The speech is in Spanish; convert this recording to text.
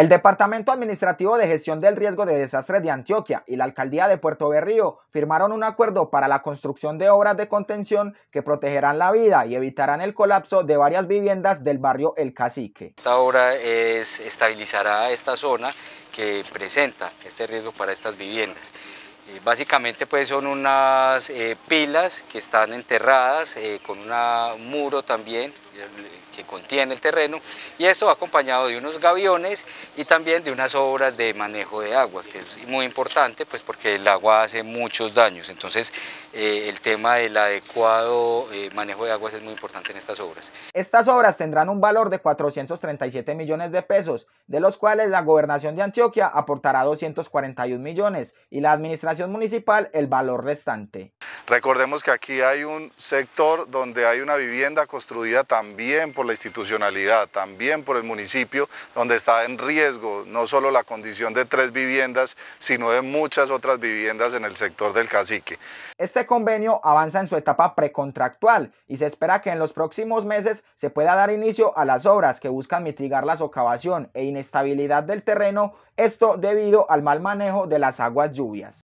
El Departamento Administrativo de Gestión del Riesgo de Desastres de Antioquia y la Alcaldía de Puerto Berrío firmaron un acuerdo para la construcción de obras de contención que protegerán la vida y evitarán el colapso de varias viviendas del barrio El Cacique. Esta obra estabilizará esta zona que presenta este riesgo para estas viviendas. Eh, básicamente pues son unas eh, pilas que están enterradas eh, con una, un muro también que contiene el terreno y esto va acompañado de unos gaviones y también de unas obras de manejo de aguas que es muy importante pues porque el agua hace muchos daños entonces el tema del adecuado manejo de aguas es muy importante en estas obras. Estas obras tendrán un valor de 437 millones de pesos de los cuales la gobernación de Antioquia aportará 241 millones y la administración municipal el valor restante. Recordemos que aquí hay un sector donde hay una vivienda construida también por la institucionalidad, también por el municipio, donde está en riesgo no solo la condición de tres viviendas, sino de muchas otras viviendas en el sector del cacique. Este convenio avanza en su etapa precontractual y se espera que en los próximos meses se pueda dar inicio a las obras que buscan mitigar la socavación e inestabilidad del terreno, esto debido al mal manejo de las aguas lluvias.